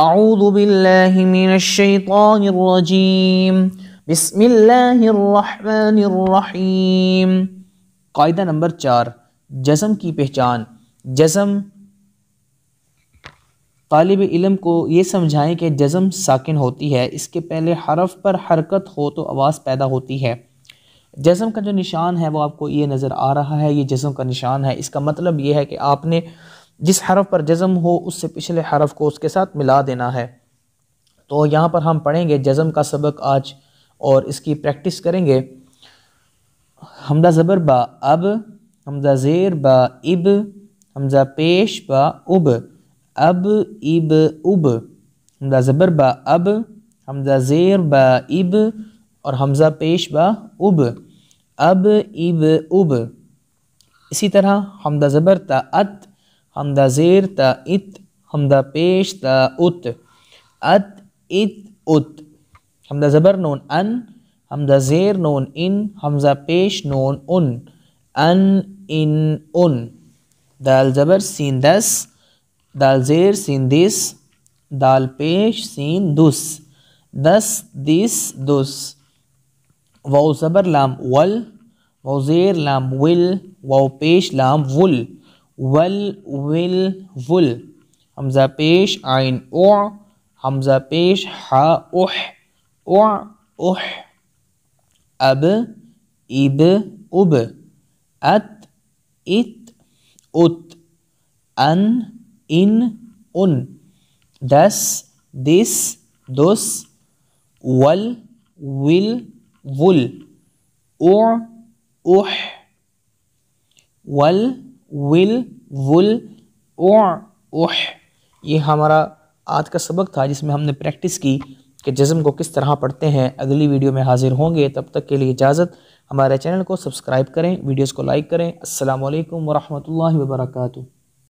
أعوذ بالله من الشيطان الرجيم بسم الله الرحمन الرحيم कायदा नंबर चार जसम की पहचान जसम तालब इलम को ये समझाएं कि जज़म साकिन होती है इसके पहले हरफ पर हरकत हो तो आवाज़ पैदा होती है जज़म का जो निशान है वो आपको ये नज़र आ रहा है ये जज़म का निशान है इसका मतलब ये है कि आपने जिस हरफ पर जज़म हो उससे पिछले हरफ को उसके साथ मिला देना है तो यहाँ पर हम पढ़ेंगे जज़म का सबक आज और इसकी प्रैक्टिस करेंगे हमदा ज़बर बा अब हमजा ज़ेर बा इब हमजा पेश बा उब अब इब उब हमदा ज़बर बा अब हमजा ज़ेर बा इब और हमज़ा पेश बा उब अब इब उब इसी तरह हमदा ज़बर ता अत هم دا زیر تا ات هم دا پیش تا ات ات ات ات هم دا زبر نون أن هم دا زير نون إن هم دا پیش نون أن أن إن أن دال زبر سين دس دال زير سين دس دال پیش سين دس دس دس دس واو زبر لام ول واو زير لام ول واو پیش لام ول ول ول ول حمزه پیش عين أع حمزه پیش حاء أح أع أح أب إب أب أت إت أت أن إن أن دس دس dos ول ول will or uh wal will वुल ओह ये हमारा आज का सबक था जिसमें हमने प्रैक्टिस की कि जज्म को किस तरह पढ़ते हैं अगली वीडियो में हाजिर होंगे तब तक के लिए इजाज़त हमारे चैनल को सब्सक्राइब करें वीडियोस को लाइक करें अस्सलाम वरहमल वर्का